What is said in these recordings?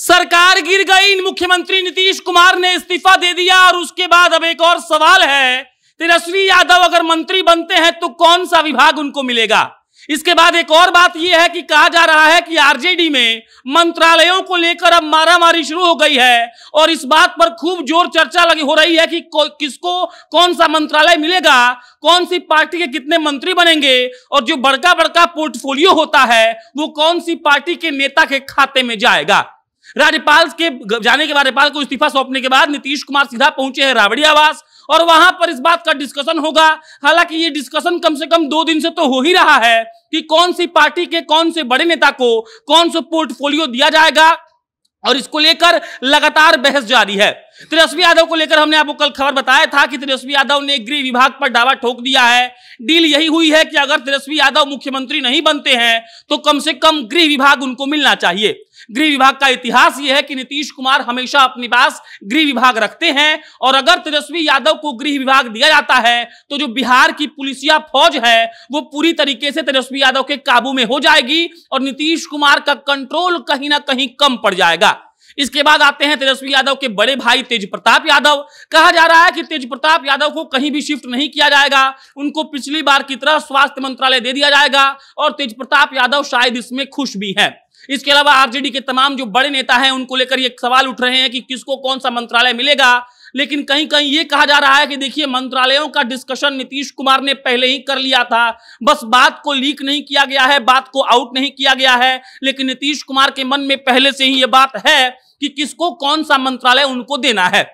सरकार गिर गई मुख्यमंत्री नीतीश कुमार ने इस्तीफा दे दिया और उसके बाद अब एक और सवाल है तेजस्वी यादव अगर मंत्री बनते हैं तो कौन सा विभाग उनको मिलेगा इसके बाद एक और बात यह है कि कहा जा रहा है कि आरजेडी में मंत्रालयों को लेकर अब मारामारी शुरू हो गई है और इस बात पर खूब जोर चर्चा लगी हो रही है कि किसको कौन सा मंत्रालय मिलेगा कौन सी पार्टी के कितने मंत्री बनेंगे और जो बड़का बड़का पोर्टफोलियो होता है वो कौन सी पार्टी के नेता के खाते में जाएगा राज्यपाल के जाने के बाद राज्यपाल को इस्तीफा सौंपने के बाद नीतीश कुमार सीधा पहुंचे हैं राबड़ी आवास और वहां पर इस बात का डिस्कशन होगा हालांकि ये डिस्कशन कम से कम दो दिन से तो हो ही रहा है कि कौन सी पार्टी के कौन से बड़े नेता को कौन सा पोर्टफोलियो दिया जाएगा और इसको लेकर लगातार बहस जारी है तेजस्वी यादव को लेकर हमने आपको कल खबर बताया था कि तेजस्वी यादव ने गृह विभाग पर दावा ठोक दिया है डील यही हुई है कि अगर तेजस्वी यादव मुख्यमंत्री नहीं बनते हैं तो कम से कम गृह विभाग उनको मिलना चाहिए गृह विभाग का इतिहास यह है कि नीतीश कुमार हमेशा अपने पास गृह विभाग रखते हैं और अगर तेजस्वी यादव को गृह विभाग दिया जाता है तो जो बिहार की पुलिसिया फौज है वो पूरी तरीके से तेजस्वी यादव के काबू में हो जाएगी और नीतीश कुमार का कंट्रोल कहीं ना कहीं कम पड़ जाएगा इसके बाद आते हैं तेजस्वी यादव के बड़े भाई तेज प्रताप यादव कहा जा रहा है कि तेज प्रताप यादव को कहीं भी शिफ्ट नहीं किया जाएगा उनको पिछली बार की तरह स्वास्थ्य मंत्रालय दे दिया जाएगा और तेज प्रताप यादव शायद इसमें खुश भी है इसके अलावा आरजेडी के तमाम जो बड़े नेता हैं उनको लेकर ये सवाल उठ रहे हैं कि किसको कौन सा मंत्रालय मिलेगा लेकिन कहीं कहीं ये कहा जा रहा है कि देखिए मंत्रालयों का डिस्कशन नीतीश कुमार ने पहले ही कर लिया था बस बात को लीक नहीं किया गया है बात को आउट नहीं किया गया है लेकिन नीतीश कुमार के मन में पहले से ही ये बात है कि किसको कौन सा मंत्रालय उनको देना है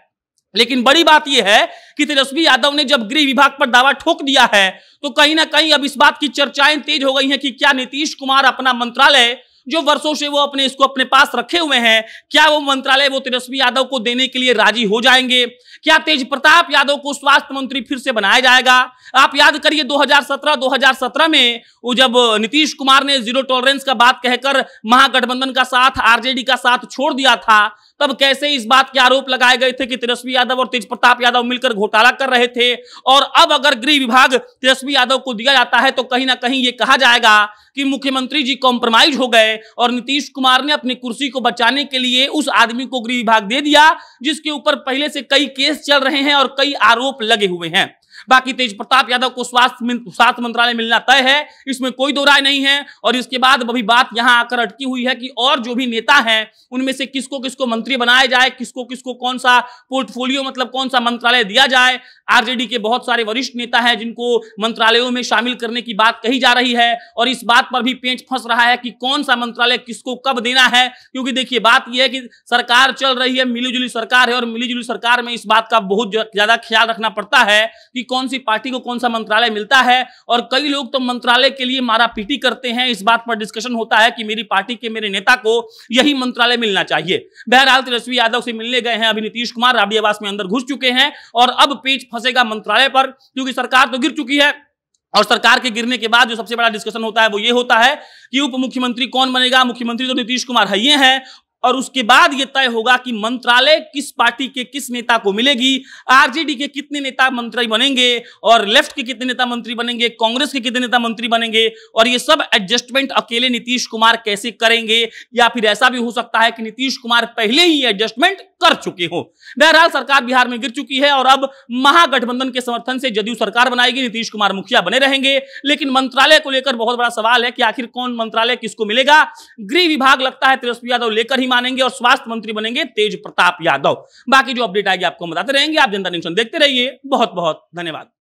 लेकिन बड़ी बात यह है कि तेजस्वी यादव ने जब गृह विभाग पर दावा ठोक दिया है तो कहीं ना कहीं अब इस बात की चर्चाएं तेज हो गई हैं कि क्या नीतीश कुमार अपना मंत्रालय जो वर्षों से वो अपने इसको अपने पास रखे हुए हैं क्या वो मंत्रालय वो तेजस्वी यादव को देने के लिए राजी हो जाएंगे क्या तेज प्रताप यादव को स्वास्थ्य मंत्री फिर से बनाया जाएगा आप याद करिए 2017 2017 में वो जब नीतीश कुमार ने जीरो टॉलरेंस का बात कहकर महागठबंधन का साथ आरजेडी का साथ छोड़ दिया था तब कैसे इस बात के आरोप लगाए गए थे कि तेजस्वी यादव और तेज प्रताप यादव मिलकर घोटाला कर रहे थे और अब अगर गृह विभाग तेजस्वी यादव को दिया जाता है तो कहीं ना कहीं ये कहा जाएगा कि मुख्यमंत्री जी कॉम्प्रोमाइज हो गए और नीतीश कुमार ने अपनी कुर्सी को बचाने के लिए उस आदमी को गृह विभाग दे दिया जिसके ऊपर पहले से कई केस चल रहे हैं और कई आरोप लगे हुए हैं बाकी तेज प्रताप यादव को स्वास्थ्य स्वास्थ्य मंत्रालय मिलना तय है इसमें कोई दो राय नहीं है और इसके बाद अभी बात यहां आकर अटकी हुई है कि और जो भी नेता है उनमें से किसको किसको मंत्री बनाया जाए किसको किसको कौन सा पोर्टफोलियो मतलब कौन सा मंत्रालय दिया जाए आरजेडी के बहुत सारे वरिष्ठ नेता हैं जिनको मंत्रालयों में शामिल करने की बात कही जा रही है और इस बात पर भी पेंच फंस रहा है कि कौन सा मंत्रालय किसको कब देना है क्योंकि देखिए बात यह है कि सरकार चल रही है मिलीजुली सरकार है और मिलीजुली सरकार में इस बात का बहुत ज्यादा ख्याल रखना पड़ता है कि कौन सी पार्टी को कौन सा मंत्रालय मिलता है और कई लोग तो मंत्रालय के लिए मारा पीटी करते हैं इस बात पर डिस्कशन होता है कि मेरी पार्टी के मेरे नेता को यही मंत्रालय मिलना चाहिए बहरहाल तेजस्वी यादव से मिलने गए हैं अभी नीतीश कुमार राबड़ी आवास में अंदर घुस चुके हैं और अब पेच फंसेगा मंत्रालय पर क्योंकि सरकार तो गिर चुकी है और सरकार के गिरने के बाद जो सबसे बड़ा डिस्कशन होता है वो ये होता है कि उप मुख्यमंत्री कौन बनेगा मुख्यमंत्री तो नीतीश कुमार है ये हैं और उसके बाद यह तय होगा कि मंत्रालय किस पार्टी के किस नेता को मिलेगी आरजेडी के कितने नेता मंत्री बनेंगे और लेफ्ट के कितने नेता मंत्री बनेंगे कांग्रेस के कितने नेता मंत्री बनेंगे और ये सब एडजस्टमेंट अकेले नीतीश कुमार कैसे करेंगे या फिर ऐसा भी हो सकता है कि नीतीश कुमार पहले ही एडजस्टमेंट कर चुके हो बहरहाल सरकार बिहार में गिर चुकी है और अब महागठबंधन के समर्थन से जदयू सरकार बनाएगी नीतीश कुमार मुखिया बने रहेंगे लेकिन मंत्रालय को लेकर बहुत बड़ा सवाल है कि आखिर कौन मंत्रालय किसको मिलेगा गृह विभाग लगता है तेजस्वी यादव लेकर ही मानेंगे और स्वास्थ्य मंत्री बनेंगे तेज प्रताप यादव बाकी जो अपडेट आएगी आपको बताते रहेंगे आप जनता निशन देखते रहिए बहुत बहुत धन्यवाद